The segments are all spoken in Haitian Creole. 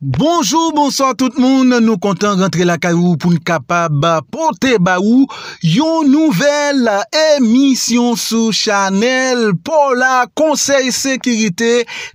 Bonjou, bonso tout moun, nou kontan rentre la karou pou n'kapa ba pote ba ou yon nouvel emisyon sou chanel pou la konsey sekirite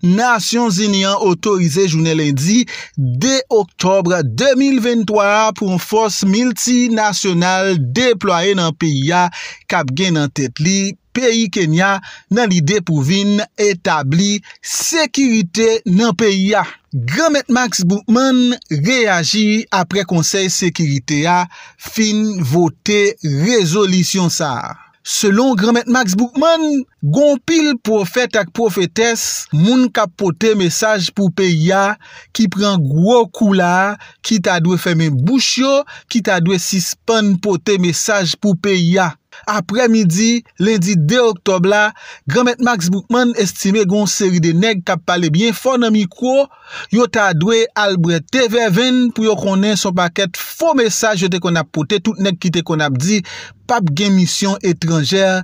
Nasyon Zinian otorize jounen lendi de oktobre 2023 pou n'fos milti nasyonal deploye nan piya kap gen nan tet li peyi Kenya nan li depouvin etabli sekirite nan peyi ya. Gramet Max Bookman reagi apre konsey sekirite ya, fin vote rezolisyon sa. Selon Gramet Max Bookman, gompil profet ak profetes, moun kap pote mesaj pou peyi ya ki pren gwo kou la, ki ta dwe feme bouch yo, ki ta dwe sispan pote mesaj pou peyi ya. Apre midi, lendi de oktob la, Gramek Max Boukman estime goun seri de neg kap pale bien, fò nan mikro, yo ta adwe albre te veven, pou yo konen son paket fò mesaj yo te kon apote, tout neg ki te kon apdi, pap gen misyon etranger,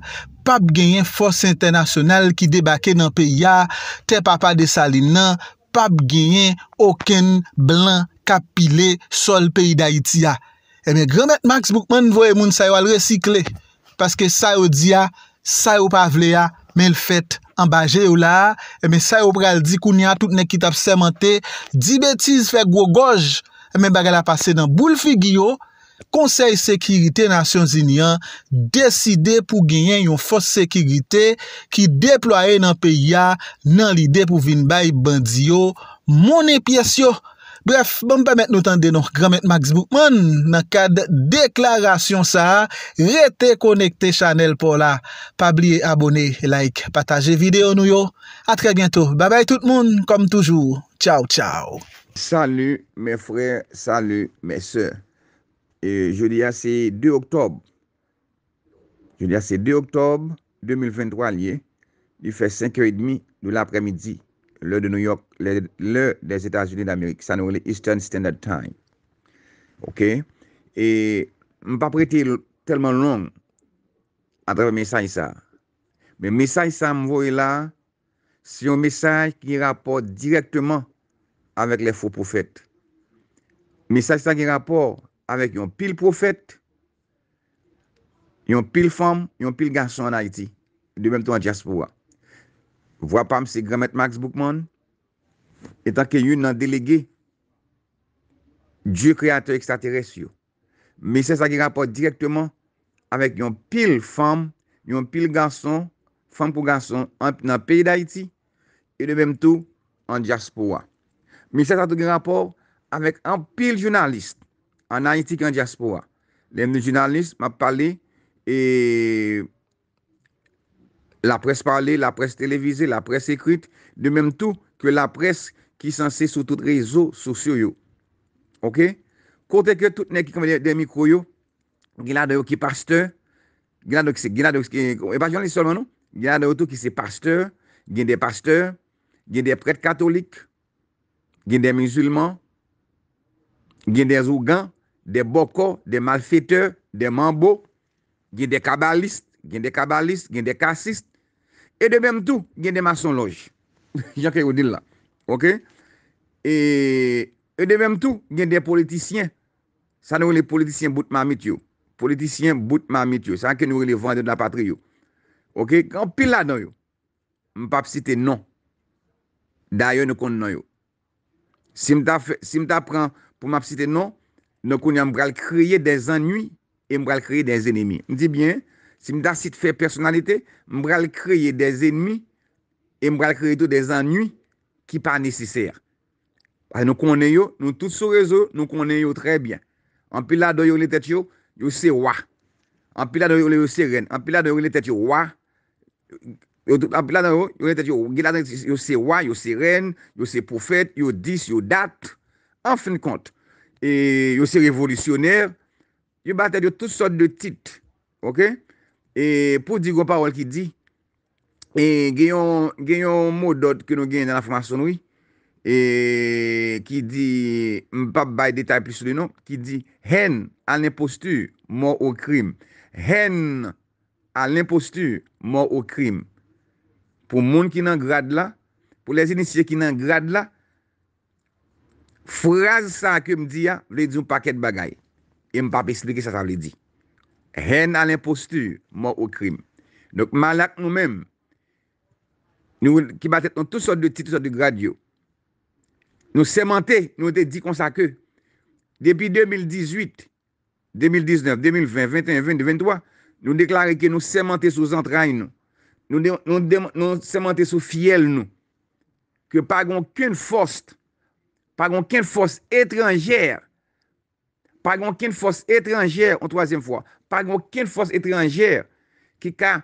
pap gen fòs internasyonal ki debake nan peya, te papa de salina, pap gen oken blan kapile sol peyi da itiya. E eh me Gramek Max Boukman vwe moun sayo al resikle. Paske sa yo di ya, sa yo pa vle ya, men l fèt ambaje yo la, e men sa yo pral di koun ya tout ne kit ap semente, di betiz fèk go goj, e men bagala pase nan bou l fig yo. Konsey Sekirite Nasyon Zinyan deside pou genyen yon fòs sekirite ki deploye nan peyi ya nan l ide pou vinbay bandyo, mounen piyes yo. Bref, bom pa met nou tan denon. Kramet Max Boukman nan kade deklarasyon sa. Rete konekte chanel pou la. Pa bli abone, like, pataje videyo nou yo. A tre bientou. Babay tout moun, kom toujou. Tchaw, tchaw. Salou, me frè, salou, me sè. Je li a se 2 oktob. Je li a se 2 oktob, 2023 liye. Li fe 5 e demi nou l'apremidi. Le de New York, le des Etats-Unis d'Amerik. Sa nou le Eastern Standard Time. Ok? E m pa prete telman long atreve mesaj sa. Me mesaj sa m vwe la si yon mesaj ki rapor direktman avèk le fou poufète. Mesaj sa ki rapor avèk yon pil poufète, yon pil fòm, yon pil ganson an Haiti, di mèm to an diaspora. Vwa pa mse Gramet Max Boukman, etan ke yon nan delege, di kreator ekstateres yo. Mise sa ki rapor direktman, avek yon pil fam, yon pil ganson, fam pou ganson, nan peyi da Iti, e de bem tou, an diaspora. Mise sa ki rapor, avek an pil jounalist, an Iti ki an diaspora. Le mne jounalist, map pale, e... la presse parle, la presse televize, la presse ekrite, de menm tou ke la presse ki sanse sou tout rezo sou syo yo. Ok? Kote ke tout nek ki konve de mikro yo, gina de yo ki pasteur, gina de yo ki se pasteur, gina de pasteur, gina de prete katolik, gina de musulman, gina de zougan, de bokor, de malfeteur, de mambo, gina de kabalist, gina de kabalist, gina de kassist, E de mèm tou, gen de mason loj. Ya kè yon dil la. Ok? E de mèm tou, gen de politisyen. Sa nou yon politisyen bout mamit yo. Politisyen bout mamit yo. Sa anke nou yon vande nan patri yo. Ok? Kan pil la nan yo. M pa psite non. Da yo nou kon nan yo. Si m ta pran pou m pa psite non, nou kon yon m bral kriye den zan nwi e m bral kriye den zan nimi. M di bien, Si m da sit fè personalite, m bral kreye des ennmi, e m bral kreye tout des ennui, ki pa nesisey a. A nou konen yo, nou tout sou rezo, nou konen yo trebyen. An pila do yo le tet yo, yo se wa. An pila do yo le tet yo, yo se ren. An pila do yo le tet yo, yo se wa. An pila do yo le tet yo, yo se wa, yo se ren, yo se poufet, yo dis, yo dat. An fin kont, e yo se revolutioner, yo batè di tout sort de tit, ok? E pou di gwo parol ki di, e gen yon mou dot ke nou gen yon informasyon ouy, e ki di, m pap bay detay plis le nou, ki di, hen al n'impostu mou ou krim. Hen al n'impostu mou ou krim. Po moun ki nan grad la, po les inisye ki nan grad la, fraz sa ke m di ya, vle di yon paket bagay. E m pap explike sa sa vle di. Hen a l'impostu, mor ou krim. Nouk Malak nou men, nou ki batte nou tout sort de tit, tout sort de gradio. Nou semente, nou te di konsake. Depi 2018, 2019, 2020, 2021, 2023, nou deklare ke nou semente sou zentra y nou. Nou semente sou fiel nou. Ke pagon kwen fost, pagon kwen fost etranjèr, pagon kwen fost etranjèr, ou toazim fwa, Par exemple, quelle force étrangère qui a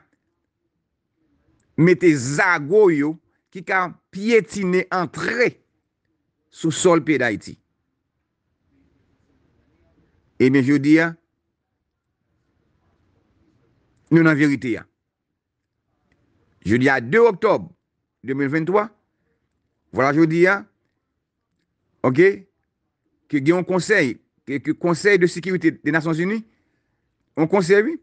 metté Zagoyo qui a piétiné un trait sous sol pied d'Haïti. Et eh bien, je vous dis, nous n'en verrité. Je vous dis, 2 octobre 2023, voilà, je vous dis, je vous dis, que Guillaume Conseil de sécurité des Nations Unies On konseye vi,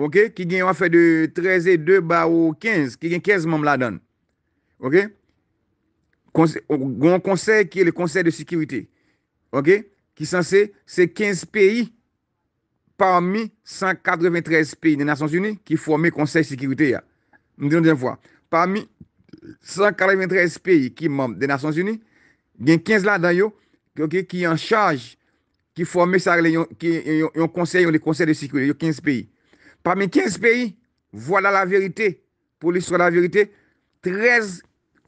ok, ki gen yon afe de 13 et 2 ba ou 15, ki gen 15 moun la don. Ok, on konseye ki e le konseye de sikiriti, ok, ki sanse se 15 peyi parmi 193 peyi den Asansouni ki fwome konseye sikiriti ya. Mwen diyon diyon fwa, parmi 193 peyi ki moun den Asansouni, gen 15 la dan yo, ok, ki yon chanj. ki fwame sa yon konsey yon konsey de sikri, yon 15 peyi. Parmen 15 peyi, wala la verite, pou li swa la verite, 13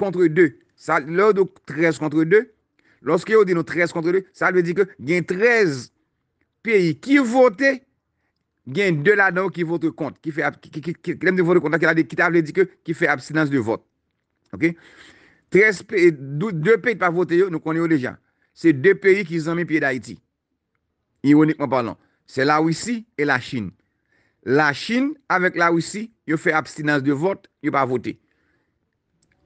kontre 2, sa lor do 13 kontre 2, loske yo di nou 13 kontre 2, sa lor di ke gen 13 peyi ki vote, gen 2 la nou ki vote kont, ki fe abstinans de vote. 2 peyi pa vote yo, nou kon yo le jan, se 2 peyi ki zon men piye da iti, ironikman parlant, se la Ouissi e la Chine. La Chine avek la Ouissi, yo fe abstinans de vote, yo pa vote.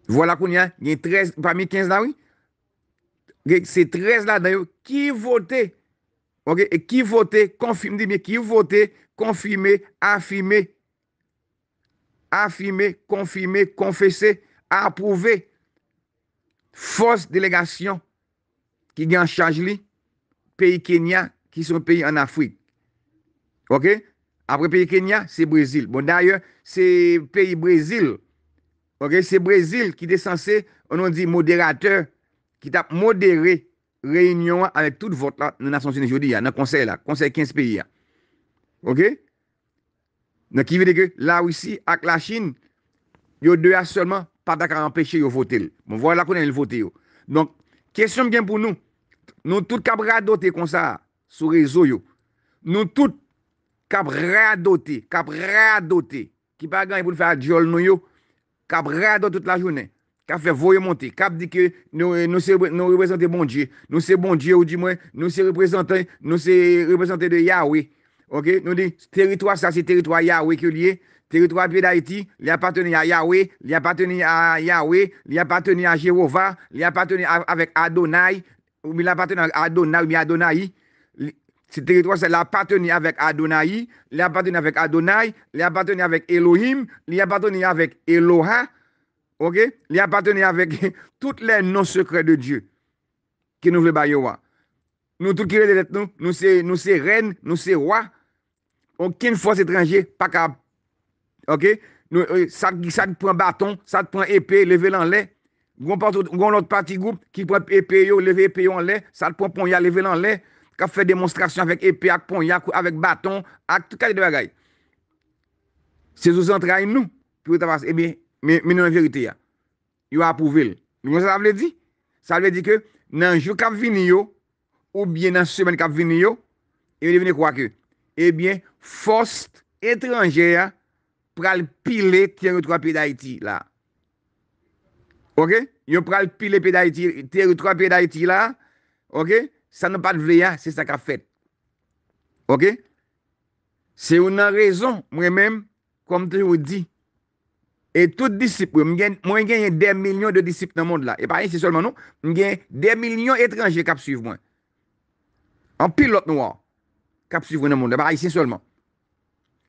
Vola kon ya, gen 13, pa mi 15 na ou, gen se 13 la da yo, ki vote e ki vote konfime di mi, ki vote konfime, afime afime, konfime konfese, aprove fos delegasyon ki gen chanj li peyi Kenya ki son peyi an Afrik. Ok? Apre peyi Kenya, se Brezil. Bon, d'ayor, se peyi Brezil, ok, se Brezil, ki de sanse, anon di, moderateur, ki tap modere, reynyon an, ane tout vot la, nan asansi nan jodi ya, nan konsey la, konsey 15 peyi ya. Ok? Nan ki ve deke, la ou si, ak la Chin, yo dea seulement, pa da ka anpeche yo vote bon, yo. Bon, voy la konen yo vote yo. Donk, kesyon mgen pou nou, nou tout kabra do te konsa a, sou rezo yo. Nou tout kap re-adote, kap re-adote, ki pa gen yon pou fè a diol nou yo, kap re-adote tout la jounen, kap fè voye monte, kap di ke nou se reprezentè bon diè, nou se bon diè ou di mwen, nou se reprezentè, nou se reprezentè de Yahweh. Ok, nou di teritwa sa, se teritwa Yahweh ke liye, teritwa pi da iti, li apateni a Yahweh, li apateni a Yahweh, li apateni a Jerova, li apateni avèk Adonai, ou mi la apateni a Adonai, ou mi Adonai, Se teritwa se la pateni avèk Adonai, li apateni avèk Adonai, li apateni avèk Elohim, li apateni avèk Eloha, ok? Li apateni avèk tout le non-sekre de Diyo ki nou vle baye wwa. Nou tout ki lè lèt nou, nou se ren, nou se wwa, ou ken fòs etrengye, pa kab. Ok? Sad pwè baton, sad pwè epè, leve lan lè. Goun not pati goup ki pwè epè yo, leve epè yo an lè, sad pwè pwè ya leve lan lè. ka fè demonstrasyon avèk epè, ak pon yakou, avèk baton, ak tout kade de bagay. Se zo zantre ay nou, pou yon tabas, e bie, men yon verite ya, yon apouvel. Nou kon sa vle di? Sa vle di ke, nan jou kap vini yo, ou bie nan semen kap vini yo, e bie vini kwa ke? E eh bie, fost etranje ya, pral pile teri ou trapi da iti la. Ok? Yon pral pile teri ou trapi da iti la, ok? Sa nou pat vleya, se sa ka fet. Ok? Se ou nan rezon, mwen men, kom te ou di, e tout disip, mwen genye 10 milyon de disip nan moun la. E paray, se solman nou, mwen genye 10 milyon etranje kap suiv mwen. An pilot nou waw. Kap suiv mwen nan moun. E paray, se solman.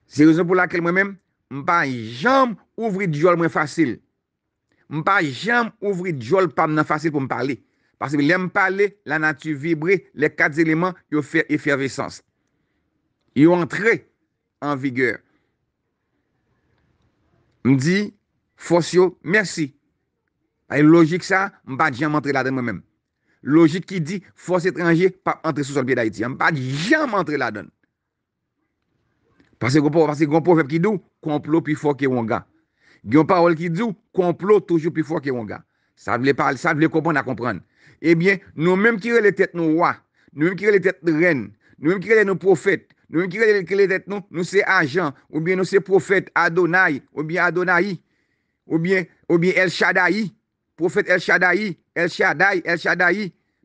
Se rezon pou la kel mwen men, mwen pa jam ouvri diol mwen fasil. Mwen pa jam ouvri diol mwen fasil pou mwen parli. Pase pou lem pale, la natu vibre, le kat zileman yo fè efervesans. Yo antre an vigèr. M di, fòs yo, mersi. A yon logik sa, m bat jèm antre la den mèm. Logik ki di, fòs etranjè, pa antre sou sol bè da iti. M bat jèm antre la den. Pase goun pou fèp ki dou, konplo pi fò ke wonga. Goun pou fèp ki dou, konplo toujou pi fò ke wonga. Sa dvile kompon a kompran. Ebyen, nou menm kirele tet nou wa Nou menm kirele tet ren Nou menm kirele nou profet Nou menm kirele tet nou, nou se ajan Ou byen nou se profet Adonai Ou byen Adonai Ou byen El Shaday Profet El Shaday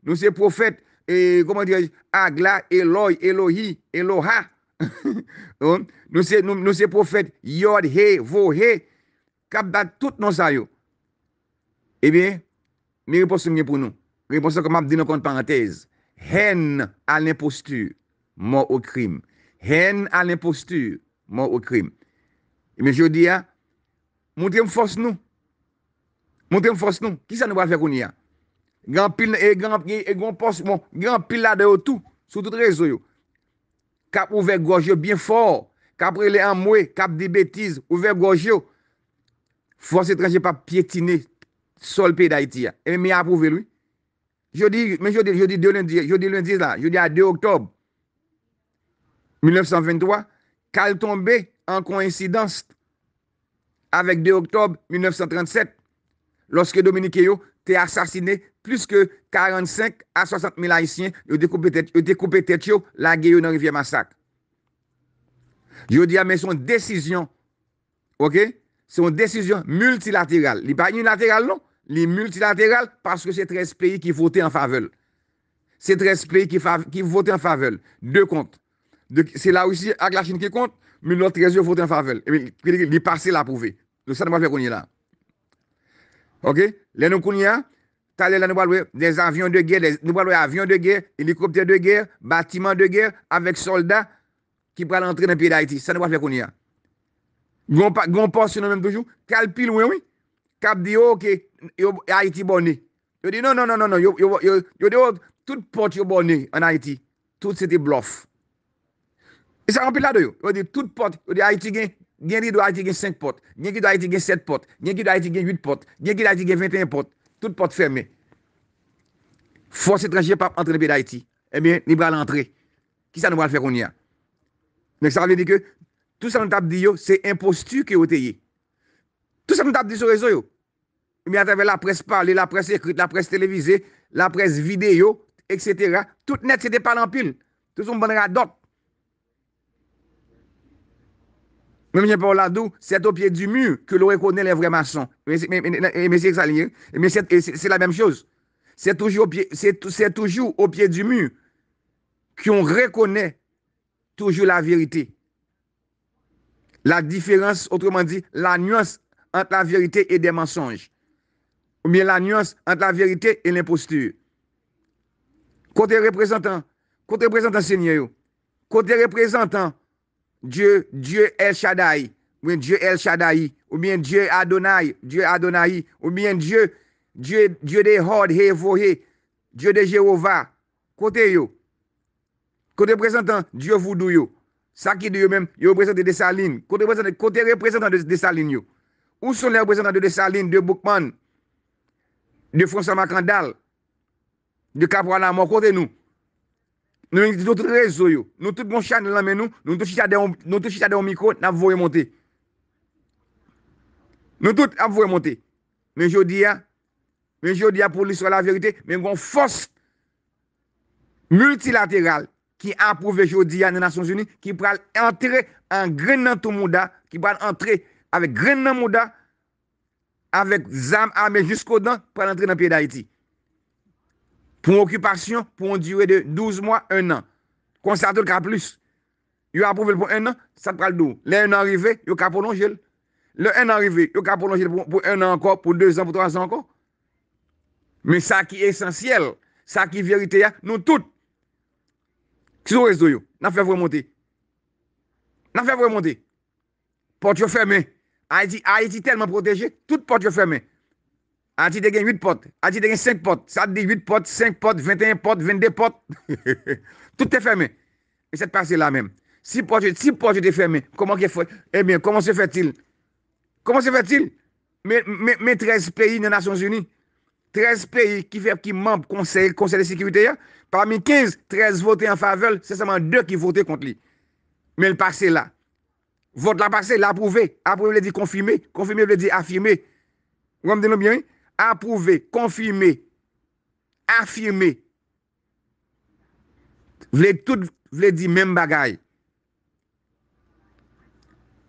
Nou se profet Agla, Eloi, Elohi Eloha Nou se profet Yod, He, Vo, He Kabat tout nou sa yo Ebyen, eh mi ripos mwenye pou nou Reponso komap di nou kon parantez. Hen al n'impostu, mò ou krim. Hen al n'impostu, mò ou krim. E men jodi ya, moun tem fos nou. Moun tem fos nou. Ki sa nou wafè koun ya? Gan pil bon, la de ou tou, sou tout rezo yo. Kap ouvek gojo, bien for. Kap rele an mwe, kap di betiz, ouvek gojo. Fos etranje pa pietine, sol pey da iti ya. E men apouve lou. Jodi lundi la, jodi a 2 oktob 1923, kal tombe an koninsidans avek 2 oktob 1937, loske Dominike yo te asasine pluske 45 a 60 mil haisyen yo te koupe tet yo la geyo nan rivye masak. Jodi a men son desisyon, ok, son desisyon multilateral. Li pa yon lateral nou, Li multilateral, parce que c'est 13 pays qui voté en favelle. C'est 13 pays qui voté en favelle. Deux comptes. C'est là aussi, ak la Chine qui compte, mais l'autre 13e voté en favelle. Li passé l'approuvé. Donc ça ne va pas faire qu'on y est là. Ok? Le nou kon y a, talè la nou balouè, des avions de guerre, nou balouè avions de guerre, hélicoptères de guerre, bâtiments de guerre, avec soldats qui prennent l'entrée d'un pays d'Haïti. Ça ne va pas faire qu'on y a. Gon pas, gon pas sinon mèm toujou. Kal pil wè wè, yo Haiti boni. Yo di, non, non, non, non, yo di yo, tout porte yo boni en Haiti, tout s'était bluff. E sa rampi la do yo, yo di, tout porte, yo di, Haiti gen, gen li do Haiti gen 5 porte, gen ki do Haiti gen 7 porte, gen ki do Haiti gen 8 porte, gen ki do Haiti gen 21 porte, tout porte ferme. Fos etreje pa, entre le pied d'Haïti, e bien, ni bra l'entrée. Ki sa nou wale fè kon ya? Nèk sa ravine di ke, tout sa nou tab di yo, se impostu ke oteye. Tout sa nou tab di sou rezo yo, mais à travers la presse parlée, la presse écrite, la presse télévisée, la presse vidéo, etc. Tout net, c'était pas en pile. Tout bon radoc. Même pour Paul Ladou, c'est au pied du mur que l'on reconnaît les vrais maçons. Mais, c'est la même chose. C'est toujours, toujours, au pied du mur qu'on reconnaît toujours la vérité. La différence, autrement dit, la nuance entre la vérité et des mensonges. Ou mien la nyons ant la verite et l'imposture. Kote reprezentant. Kote reprezentant, senye yo. Kote reprezentant. Dje, dje El Shaday. Ou mien dje El Shaday. Ou mien dje Adonay. Dje Adonay. Ou mien dje, dje de Hod, Hevohe. Dje de Jehova. Kote yo. Kote reprezentant. Dje Voudou yo. Sakid yo men. Yo reprezentant de Desaline. Kote reprezentant. Kote reprezentant de Desaline yo. Ou son le reprezentant de Desaline, de Boukmane. de Fransama Kandal, de Kapwana Mokote nou, nou mwen ditot rezo yo, nou tout mwen bon chan nan men nou, nou tout chitade ou mikro nan vwoye monte. Nou tout an vwoye monte. Men Jodya, men Jodya pou liswa la verite, men mwen fos multilateral ki apouve Jodya nan Nason Zuni, ki pral entre an gren nan tou mou da, ki pral entre avè gren nan mou da, avèk zame amè jiskou dan, pran antre nan piye d'Haïti. Pon okupasyon, pon diwè de 12 mwa, 1 nan. Kon sa tout ka plus. Yo apouvel pou 1 nan, sa pral dou. Le 1 nan rive, yo ka pononjel. Le 1 nan rive, yo ka pononjel pou 1 nan anko, pou 2 nan, pou 3 nan anko. Me sa ki esensyel, sa ki verite ya, nou tout. Kisou rezo yo, nan fè vwè montè. Nan fè vwè montè. Port yo fè mè. A eti telman proteje, tout port je ferme. A eti degen 8 port, a eti degen 5 port. Sa degen 8 port, 5 port, 21 port, 22 port. Tout te ferme. Et cette parcelle la même. Si port je te ferme, comment se fait-il? Comment se fait-il? Mes 13 pays de Nations Unies, 13 pays qui membrent le Conseil de sécurité, parmi 15, 13 voté en favelle, c'est seulement 2 qui voté contre lui. Mais le parcelle la, Vot la pase, la apouve, apouve vle di konfirmé, konfirmé vle di afirmé. Gwande nou byen, apouve, konfirmé, afirmé. Vle tout, vle di men bagay.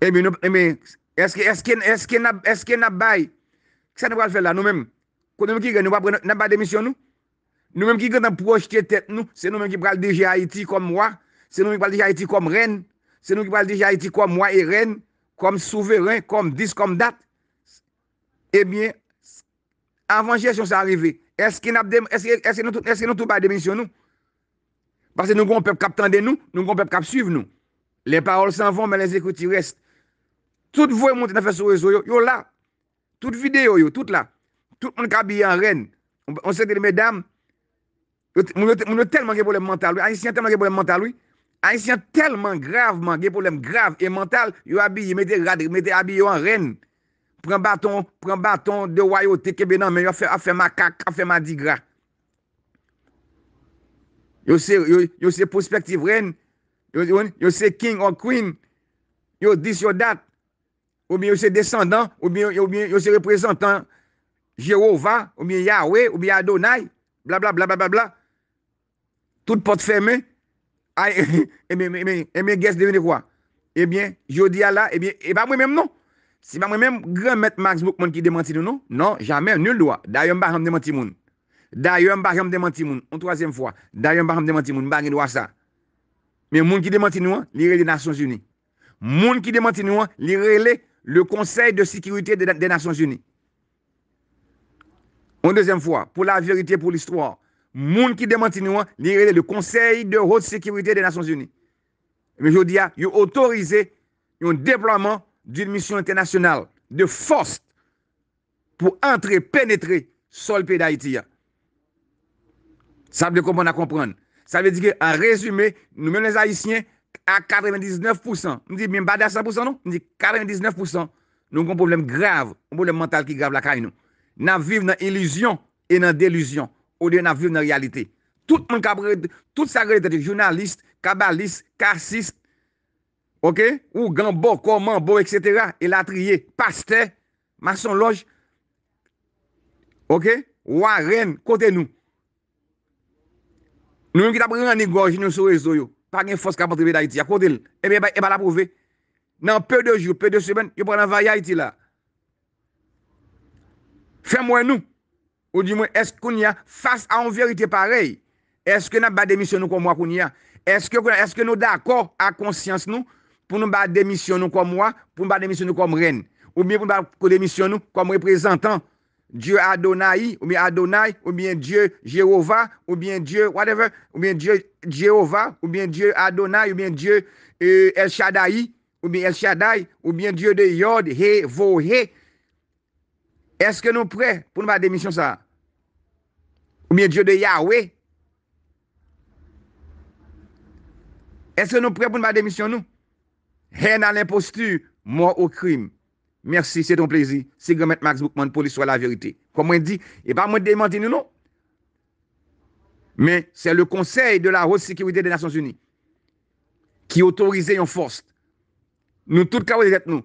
E men, eske, eske, eske, eske na bay? Ksa nou pral fè la nou men? Kwa nou men ki gen nou wapre nan bay demisyon nou? Nou men ki gen nan projke tèt nou? Se nou men ki pral deje Haiti kom mwa? Se nou men ki pral deje Haiti kom ren? Se nou ki pal dija, yi ti kwa mwa e ren, kom souveren, kom dis, kom dat, ebyen, avanje, se yon sa arive, eske nou tou pal demen syon nou? Pase nou kon pep kap tende nou, nou kon pep kap suyv nou. Le parol san von, men les ekouti reste. Tout vwe mwote na fesou rezo yo, yo la, tout videyo yo, tout la, tout mwen kabye an ren, on se de de medam, mwen nou tenman gebole mental, a y si yon tenman gebole mental wye, A isyan telman grave man, ge poulem grave e mental, yo abye yo an ren, pren baton, pren baton, dewayo tekebe nan, men yo afe ma kak, afe ma digra. Yo se, yo se prospective ren, yo se king or queen, yo dis yo dat, ou mi yo se descendant, ou mi yo se representant, Jerova, ou mi Yahweh, ou mi Adonai, bla bla bla bla bla bla, tout pot ferme, Ay, e mè ges devine kwa? Ebyen, eh jodi Allah, eh ebyen, e eh, ba mwè mèm non. Si ba mwè mèm, gran mèt max mouk moun ki demanti nou non. Non, jamè, nul do a. Daye mba ram demanti moun. Daye mba ram demanti moun. On troasyem fwa. Daye mba ram demanti moun. Mba gen wasa. Mwen moun ki demanti nou an, li re le Nason Zuni. Moun ki demanti nou an, li re le le konsey de sikirite de Nason Zuni. On dezyem fwa. Po la verite, pou l'istro a. Moun ki demanti nou an, li re le konsey de road security de Nasyons Uni. Me jodi a, yon otorize yon deploman d'yon misyon internasyonal, de fos pou antre penetre sol pey da Haiti ya. Sa be de kompon a kompran. Sa be di ki, a rezume, nou menen les Haitien a 99%. Mwen di, mwen bade a 100% nou? Mwen di, 99%. Nou kon problem grave, kon problem mental ki grave la kay nou. Nan vive nan ilusyon e nan delusyon. Ou de yon aviv nan realite Tout sa realite di jounalist Kabalist, karsist Ok, ou gan bo, koman bo Etc, e la triye Paste, mason loj Ok Ou a ren kote nou Nou yon ki ta prenen Ni gorj nou sou rezo yo Par gen fos kapotribe da iti Ebe ba la pouve Nan pe de joun, pe de semen Yo prenen vayay iti la Fem mwen nou Ou di mwen, esk koun ya, fas an verite parey, eske nan ba demisyon nou kon mwa koun ya? Eske nou d'akor a konsyans nou pou nou ba demisyon nou kon mwa, pou nou ba demisyon nou kon mwen? Ou bien pou nou ba demisyon nou kon mwen prezentan? Diyo Adonay, ou bien Diyo Jerova, ou bien Diyo Adonay, ou bien Diyo El Shaday, ou bien Diyo euh, de Yod, He, Vo, He. Eske nou pre pou nou ba demisyon sa? Ou miye diyo de Yahweh? Eske nou pre pou nou ba demisyon nou? Hen al impostu, mor ou krim. Merci, se ton plezi. Sigomet Max Bookman, poliswa la verite. Komwen di, e eh ba mwen demanti nou nou. Men, se le konsey de la Rosse Sikirite de Nasyons Uni. Ki otorize yon force. Nou tout klawize et nou.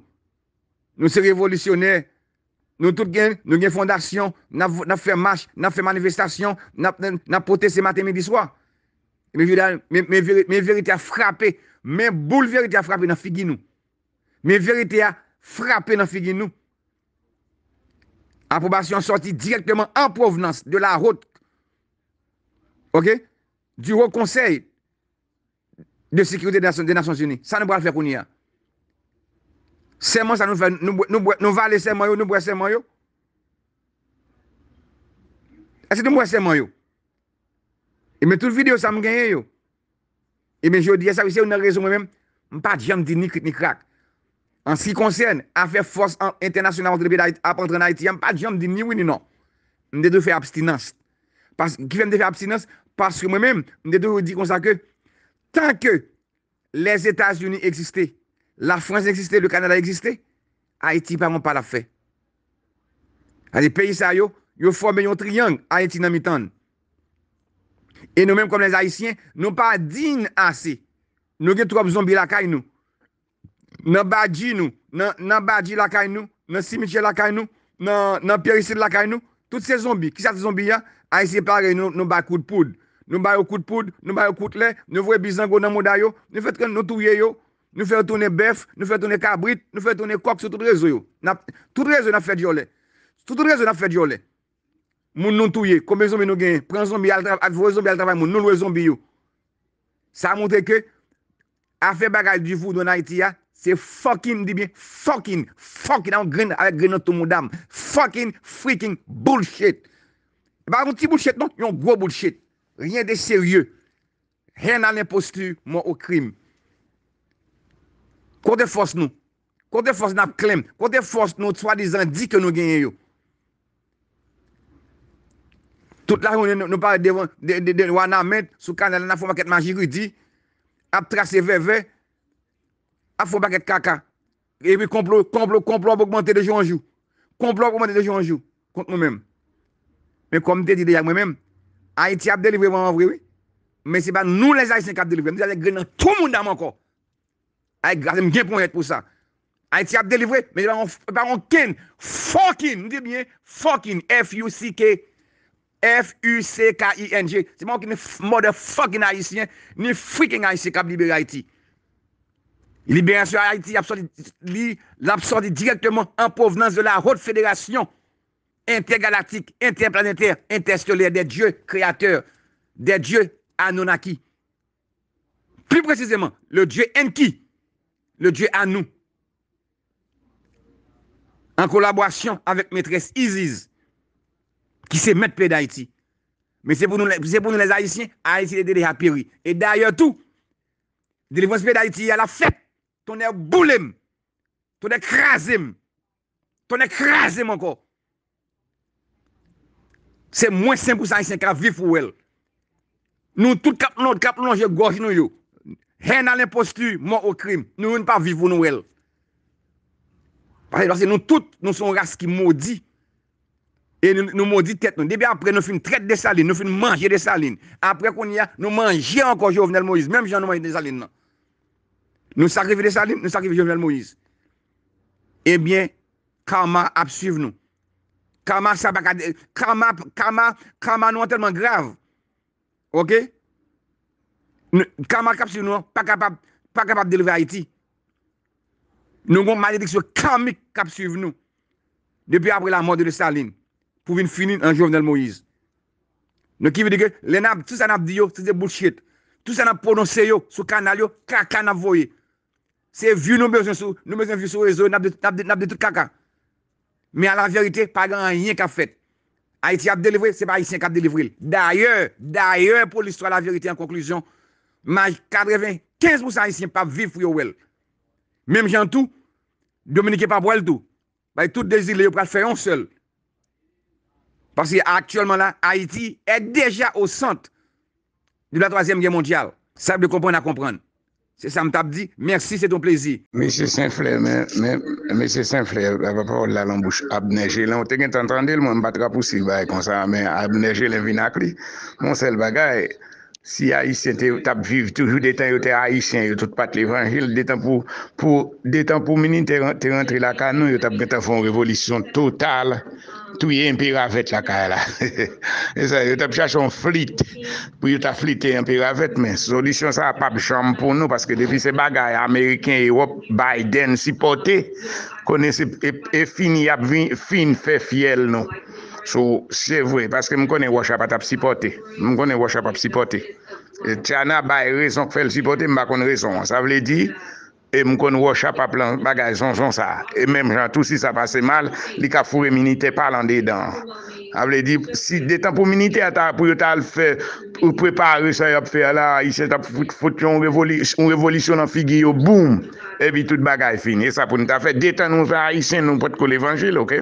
Nou se revolisyoney Nou tout gen, nou gen fondasyon, nan fè manche, nan fè manifestasyon, nan pote se matè mi di swa. Men verite a frapè, men boule verite a frapè nan figi nou. Men verite a frapè nan figi nou. Apobasyon sorti direktman an provenans de la rote, ok, du wò konsey de sikritè de Nasyons Unie. Sa nou pral fè konye a. Sèman sa nou valè sèman yo, nou bwè sèman yo. E se nou bwè sèman yo. E mè tout videyo sa mwen genye yo. E mè jè ou di, e sa ou se ou nan rezo mwen mèm, mwen pa di janm di ni krik ni krak. An s'ki konsen, an fè fòs an internasyonan ap entre nan Haiti, mwen pa di janm di ni wè ni nan. Mwen de dou fè abstinans. Ki fèm de fè abstinans, paske mwen mèm, mwen de dou ou di konsa ke, tan ke les Etats-Unis existè, la Frans n'eksiste, le Kanada n'eksiste, Haiti pa moun pa la fe. A li peyi sa yo, yo fòmè yon triyang, Haiti nan mitan. E nou mèm kòm les Haitien, nou pa din ase, nou gen tròp zombi lakay nou, nan badji nou, nan badji lakay nou, nan simitje lakay nou, nan perisit lakay nou, tout se zombi, ki sa te zombi ya, Haitien pa re, nou ba kout poud, nou ba yo kout poud, nou ba yo kout le, nou vwè bizango nan moda yo, nou fèt kon nou touye yo, Nou fèr tounè bef, nou fèr tounè kabrit, nou fèr tounè kok sou tout rezo yo. Tout rezo nan fè diyo le. Tout rezo nan fè diyo le. Moun nou touye, komè zonbi nou genye. Pren zonbi al travay moun, nou lwe zonbi yo. Sa moun te ke, a fè bagaj di vou do nan iti ya, se fokin di bi, fokin, fokin an grin avè grin an tou moun dam. Fokin, frikin, bullshit. E ba voun ti bullshit non, yon gros bullshit. Rien de serye. Rien nan l'impostu moun o krim. Kote fos nou, kote fos nap klem, kote fos nou swa dizan di ke nou genye yo. Tout la nou pare de wana met, sou kanel nan foma ket manjikou di, e ap trase veve, ap foma ket kaka. Ewi, komplot, komplot, komplot pou kome te de joun jou, komplot pou kome te de joun jou, kont mou men. Men komite di de yak mou men, a iti ap delivre wang avre we, men se ban nou le zay sen kap delivre, mou zay grenan tout moun dam anko. Ay, grazèm gen pou mwen et pou sa. Aiti ap delivre, mwen yon paron ken, fokin, mwen di mwen fokin, F-U-C-K, F-U-C-K-I-N-G, se mwen ki ni motherfokin Haitien, ni freaking Haitien kap libere Aiti. Liberation Aiti, l'absordi direktement en provenance de la Haute Fédération intergalactique, interplanétaire, interstellaire, de dieu kreateur, de dieu Anunnaki. Plus précisément, le dieu Enki, Le djè an nou. An kolabwasyon avèk mètres Iziz. Ki se mèt pè d'Haïti. Mè se pou nou lèz haïtien. Haïti lèz dèlèz apèri. E dèlèz tou. Dèlèz vòs pè d'Haïti. Yal afèp. Tonè boulèm. Tonè krasèm. Tonè krasèm anko. Se mwen 5% haïtien kè a vif ou el. Nou tout kap nou. Kap nou nan jè gòj nou yo. Rè nan l'impostu, mò au krim. Nou yon pa vivou nou el. Parè, nou tout, nou son raskim modi. E nou modi tèt nou. Dè bi apre nou fin trete de saline, nou fin manje de saline. Apre kon ya, nou manje ankon Jovenel Moïse. Mèm jan nou manje de saline nan. Nou sakrive de saline, nou sakrive Jovenel Moïse. E eh biè, karma ap suiv nou. Karma sabakade, karma, karma, karma nou an telman grav. Ok? Kama kap suive nou, pa kapap, pa kapap delive Haiti. Nou gon maledik sou kamik kap suive nou. Depi apre la morde de Saline. Pouvin finin an Jovenel Moïse. Nou ki vi deke, le nab, tout sa nab di yo, tout se bouchet. Tout sa nab prononse yo, sou kanal yo, kaka nab voye. Se vu nou bezon sou, nou bezon vu sou rezo, nab de tout kaka. Me a la verite, pa gen an yen kap fet. Haiti ap delive, se pa Haitien kap delive. D'ayor, d'ayor pou l'histoire la verite en konklusion. Maj, kadeven, 15% yon si mpap vif yon wèl. Mèm jantou, Dominike pap wèl tou. Bay, tout desi lè yon pral fèyon sèl. Pansi, aktuellement la, Haiti è deja ou sant nou la 3è mge mondial. Sèl de kompren a kompren. Se sa mtap di, mersi, se ton plèzi. Mèm, mèm, mèm, se sèm fèl, mèm, mèm, mèm, mèm, mèm, mèm, mèm, mèm, mèm, mèm, mèm, mèm, mèm, mèm, mèm, mèm, mèm, mèm, mèm, m Si Aisyen te yo tap viv toujou detan yo te Aisyen yo tout pat l'Evangel, detan pou menin te rentri la ka nou yo tap gen ta fon revolisyon total, touye impiravet la ka la. E yo tap chachon flit pou yo ta flite impiravet men solisyon sa pap chanm pou nou paske defi se bagay Ameriken, Europe, Biden, si pote konen se e, e fin fè fiel nou. Sou, se vwe, paske m konen wosha pa tap sipote, m konen wosha pa sipote. E, Tjana bay rezon k fe l sipote, m bakon rezon, sa vle di, e m konen wosha pa bagay son son sa. E menm jan, tout si sa pase mal, li ka fure minite palan dedan. A vle di, si detan pou minite ata, pou yo ta al fe, pou prepar re say ap fe ala, a isen ta fote yon revolisyon an figiyo, boom, e bi tout bagay fin, e sa pou nou ta fe, detan nou sa a isen nou pat ko l evanjil, ok?